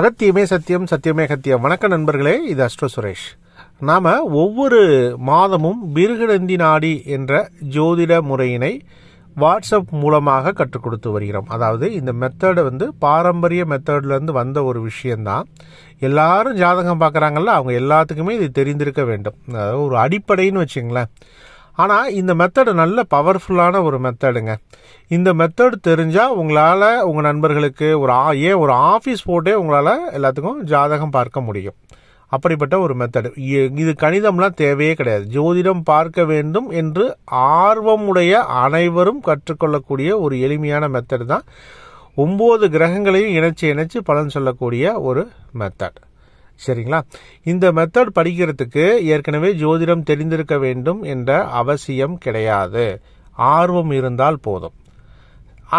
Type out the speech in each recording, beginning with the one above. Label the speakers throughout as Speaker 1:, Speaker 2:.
Speaker 1: அகத்தியமே சத்தியம் சத்தியமே கத்தியம் வணக்க நண்பர்களே இது அஸ்ட்ரோ சுரேஷ் நாம் ஒவ்வொரு மாதமும் பிருகநந்தி நாடி என்ற ஜோதிட முறையினை வாட்ஸ்அப் மூலமாக கற்றுக் கொடுத்து வருகிறோம் அதாவது இந்த மெத்தடு வந்து பாரம்பரிய மெத்தட்லேருந்து வந்த ஒரு விஷயந்தான் எல்லாரும் ஜாதகம் பார்க்குறாங்கல்ல அவங்க எல்லாத்துக்குமே இது தெரிந்திருக்க வேண்டும் அதாவது ஒரு அடிப்படைன்னு வச்சுங்களேன் ஆனால் இந்த மெத்தடு நல்ல பவர்ஃபுல்லான ஒரு மெத்தடுங்க இந்த மெத்தட் தெரிஞ்சால் உங்களால் உங்கள் நண்பர்களுக்கு ஒரு ஆ ஏன் ஒரு ஆஃபீஸ் போட்டே உங்களால் எல்லாத்துக்கும் ஜாதகம் பார்க்க முடியும் அப்படிப்பட்ட ஒரு மெத்தடு இது கணிதம்லாம் தேவையே கிடையாது ஜோதிடம் பார்க்க வேண்டும் என்று ஆர்வமுடைய அனைவரும் கற்றுக்கொள்ளக்கூடிய ஒரு எளிமையான மெத்தடு தான் ஒம்பது கிரகங்களையும் இணைச்சி இணைச்சி பலன் சொல்லக்கூடிய ஒரு மெத்தட் சரிங்களா இந்த மெத்தட் படிக்கிறதுக்கு ஏற்கனவே ஜோதிடம் தெரிந்திருக்க வேண்டும் என்ற அவசியம் கிடையாது ஆர்வம் இருந்தால் போதும்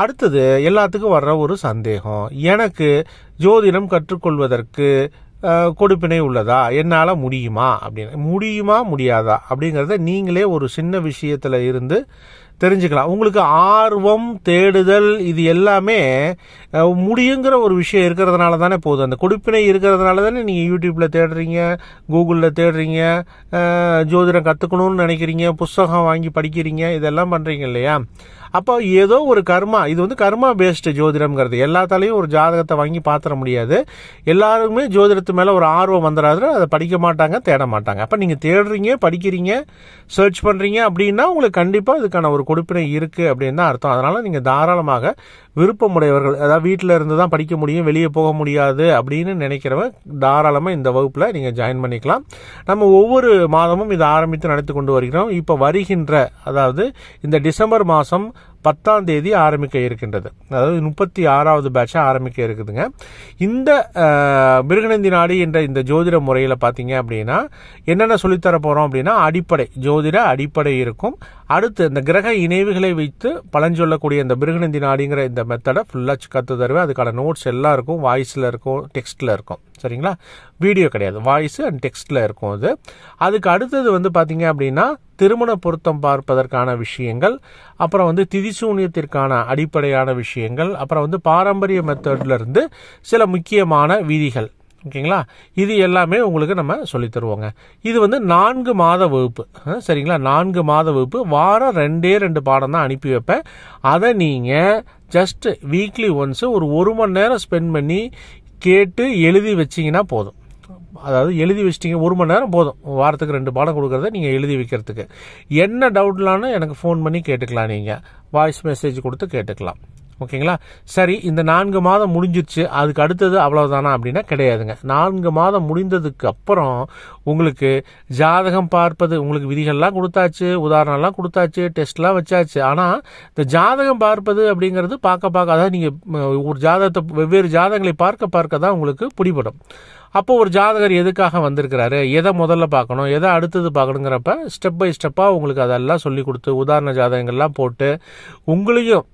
Speaker 1: அடுத்தது எல்லாத்துக்கும் வர்ற ஒரு சந்தேகம் எனக்கு ஜோதிடம் கற்றுக்கொள்வதற்கு கொடுப்பினை உள்ளதா என்னால் முடியுமா அப்படின்னு முடியுமா முடியாதா அப்படிங்கிறத நீங்களே ஒரு சின்ன விஷயத்தில் இருந்து தெரிஞ்சுக்கலாம் உங்களுக்கு ஆர்வம் தேடுதல் இது எல்லாமே முடியுங்கிற ஒரு விஷயம் இருக்கிறதுனால தானே போதும் அந்த கொடுப்பினை இருக்கிறதுனால தானே நீங்கள் யூடியூப்பில் தேடுறீங்க கூகுளில் தேடுறீங்க ஜோதிடம் கற்றுக்கணும்னு நினைக்கிறீங்க புஸ்தகம் வாங்கி படிக்கிறீங்க இதெல்லாம் பண்ணுறீங்க இல்லையா அப்போ ஏதோ ஒரு கர்மா இது வந்து கர்மா பேஸ்டு ஜோதிடம்ங்கிறது எல்லாத்தாலையும் ஒரு ஜாதகத்தை வாங்கி பார்த்துட முடியாது எல்லாருக்குமே ஜோதிடத்து மேலே ஒரு ஆர்வம் வந்துடாது அதை படிக்க மாட்டாங்க தேட மாட்டாங்க அப்போ நீங்கள் தேடுறீங்க படிக்கிறீங்க சர்ச் பண்ணுறீங்க அப்படின்னா உங்களுக்கு கண்டிப்பாக இதுக்கான ஒரு ஒரு கொடுப்பினை இருக்குது அப்படின்னு தான் அர்த்தம் அதனால் நீங்கள் தாராளமாக விருப்பமுடையவர்கள் அதாவது வீட்டில் இருந்து தான் படிக்க முடியும் வெளியே போக முடியாது அப்படின்னு நினைக்கிறவங்க தாராளமாக இந்த வகுப்பில் நீங்கள் ஜாயின் பண்ணிக்கலாம் நம்ம ஒவ்வொரு மாதமும் இதை ஆரம்பித்து நடத்தி கொண்டு வருகிறோம் இப்போ வருகின்ற அதாவது இந்த டிசம்பர் மாதம் பத்தாம் தேதி ஆரம்பிக்க இருக்கின்றது அதாவது முப்பத்தி ஆறாவது பேட்சை ஆரம்பிக்க இருக்குதுங்க இந்த மிருகநந்தி நாடி என்ற இந்த ஜோதிட முறையில் பார்த்தீங்க அப்படின்னா என்னென்ன சொல்லித்தர போகிறோம் அப்படின்னா அடிப்படை ஜோதிட அடிப்படை இருக்கும் அடுத்து இந்த கிரக இணைவுகளை வைத்து பழஞ்சொல்லக்கூடிய சொல்லக்கூடிய இந்த மிருகநந்தி நாடிங்கிற இந்த மெத்தடை ஃபுல்லாக கற்று தருவேன் அதுக்கான நோட்ஸ் எல்லாம் இருக்கும் வாய்ஸில் இருக்கும் டெக்ஸ்ட்டில் இருக்கும் சரிங்களா வீடியோ கிடையாது வாய்ஸ் அண்ட் டெக்ஸ்டில் இருக்கும் அது அதுக்கு அடுத்தது வந்து பார்த்தீங்க அப்படின்னா திருமண பொருத்தம் பார்ப்பதற்கான விஷயங்கள் அப்புறம் வந்து திதிசூன்யத்திற்கான அடிப்படையான விஷயங்கள் அப்புறம் வந்து பாரம்பரிய மெத்தட்லேருந்து சில முக்கியமான விதிகள் ஓகேங்களா இது எல்லாமே உங்களுக்கு நம்ம சொல்லி தருவோங்க இது வந்து நான்கு மாத வகுப்பு சரிங்களா நான்கு மாத வகுப்பு வாரம் ரெண்டே ரெண்டு பாடம் தான் அனுப்பி வைப்பேன் அதை நீங்கள் ஜஸ்ட் வீக்லி ஒன்ஸு ஒரு ஒரு மணி நேரம் ஸ்பெண்ட் பண்ணி கேட்டு எழுதி வச்சிங்கன்னா போதும் அதாவது எழுதி வச்சிட்டிங்க ஒரு மணி நேரம் போதும் வாரத்துக்கு ரெண்டு பாடம் கொடுக்குறத நீங்கள் எழுதி வைக்கிறதுக்கு என்ன டவுட்லான்னு எனக்கு ஃபோன் பண்ணி கேட்டுக்கலாம் நீங்கள் வாய்ஸ் மெசேஜ் கொடுத்து கேட்டுக்கலாம் ஓகேங்களா சரி இந்த நான்கு மாதம் முடிஞ்சிருச்சு அதுக்கு அடுத்தது அவ்வளோதானா அப்படின்னா கிடையாதுங்க நான்கு மாதம் முடிந்ததுக்கு அப்புறம் உங்களுக்கு ஜாதகம் பார்ப்பது உங்களுக்கு விதிகள்லாம் கொடுத்தாச்சு உதாரணம்லாம் கொடுத்தாச்சு டெஸ்ட்லாம் வச்சாச்சு ஆனால் இந்த ஜாதகம் பார்ப்பது அப்படிங்கிறது பார்க்க பார்க்க அதாவது நீங்கள் ஒரு ஜாதகத்தை வெவ்வேறு ஜாதகங்களை பார்க்க பார்க்க தான் உங்களுக்கு பிடிபடும் அப்போ ஒரு ஜாதகர் எதுக்காக வந்திருக்கிறாரு எதை முதல்ல பார்க்கணும் எதை அடுத்தது பார்க்கணுங்கிறப்ப ஸ்டெப் பை ஸ்டெப்பாக உங்களுக்கு அதெல்லாம் சொல்லி கொடுத்து உதாரண ஜாதகங்கள்லாம் போட்டு உங்களையும்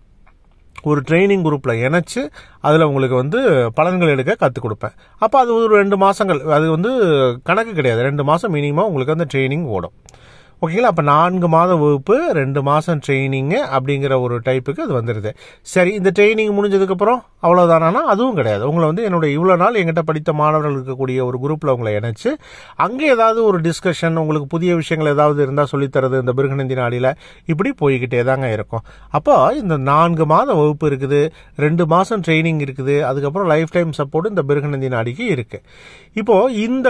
Speaker 1: ஒரு ட்ரைனிங் குரூப்பில் இணைச்சி அதில் உங்களுக்கு வந்து பலன்கள் எடுக்க கற்றுக் கொடுப்பேன் அப்போ அது ஒரு ரெண்டு மாதங்கள் அது வந்து கணக்கு கிடையாது ரெண்டு மாதம் மினிமம் உங்களுக்கு அந்த ட்ரைனிங் ஓடும் ஓகேங்களா அப்போ நான்கு மாத வகுப்பு ரெண்டு மாதம் ட்ரைனிங்கு அப்படிங்கிற ஒரு டைப்புக்கு அது வந்துடுது சரி இந்த ட்ரைனிங் முடிஞ்சதுக்கப்புறம் அவ்வளோதானா அதுவும் கிடையாது உங்களை வந்து என்னுடைய இவ்வளோ நாள் எங்கிட்ட படித்த மாணவர்கள் இருக்கக்கூடிய ஒரு குரூப்பில் உங்களை இணைச்சி அங்கே ஏதாவது ஒரு டிஸ்கஷன் உங்களுக்கு புதிய விஷயங்கள் ஏதாவது இருந்தால் சொல்லித்தரது இந்த பிருகநந்தி நாடியில் இப்படி போய்கிட்டே தாங்க இருக்கும் அப்போ இந்த நான்கு மாத வகுப்பு இருக்குது ரெண்டு மாதம் ட்ரைனிங் இருக்குது அதுக்கப்புறம் லைஃப் டைம் சப்போர்ட் இந்த பிருகநந்தி நாடிக்கு இருக்குது இப்போது இந்த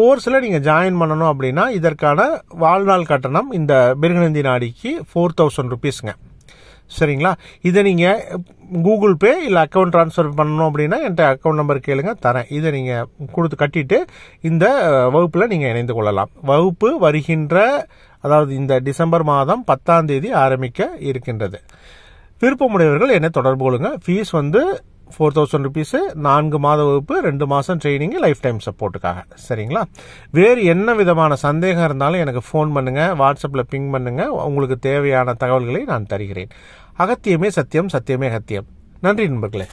Speaker 1: கோர்ஸில் நீங்கள் ஜாயின் பண்ணணும் அப்படின்னா இதற்கான வாழ்நாள் கட்டணம் இந்த மிருகநந்தி நாடிக்கு ஃபோர் தௌசண்ட் ருபீஸுங்க சரிங்களா இதை நீங்கள் கூகுள் பே இல்லை அக்கௌண்ட் ட்ரான்ஸ்ஃபர் பண்ணணும் அப்படின்னா என்கிட்ட அக்கௌண்ட் நம்பர் கேளுங்க தரேன் இதை நீங்கள் கொடுத்து கட்டிட்டு இந்த வகுப்பில் நீங்கள் இணைந்து கொள்ளலாம் வகுப்பு வருகின்ற அதாவது இந்த டிசம்பர் மாதம் பத்தாம் தேதி ஆரம்பிக்க இருக்கின்றது விருப்பமுடையவர்கள் என்னை தொடர்பு கொள்ளுங்கள் ஃபீஸ் வந்து ஃபோர் தௌசண்ட் ருபீஸு நான்கு மாத வகுப்பு ரெண்டு மாதம் ட்ரைனிங்கு லைஃப் டைம் சப்போர்ட்டுக்காக சரிங்களா வேறு என்ன விதமான சந்தேகம் இருந்தாலும் எனக்கு ஃபோன் பண்ணுங்கள் வாட்ஸ்அப்பில் பிங் பண்ணுங்கள் உங்களுக்கு தேவையான தகவல்களை நான் தருகிறேன் அகத்தியமே சத்தியம் சத்தியமே அகத்தியம் நன்றி நண்பர்களே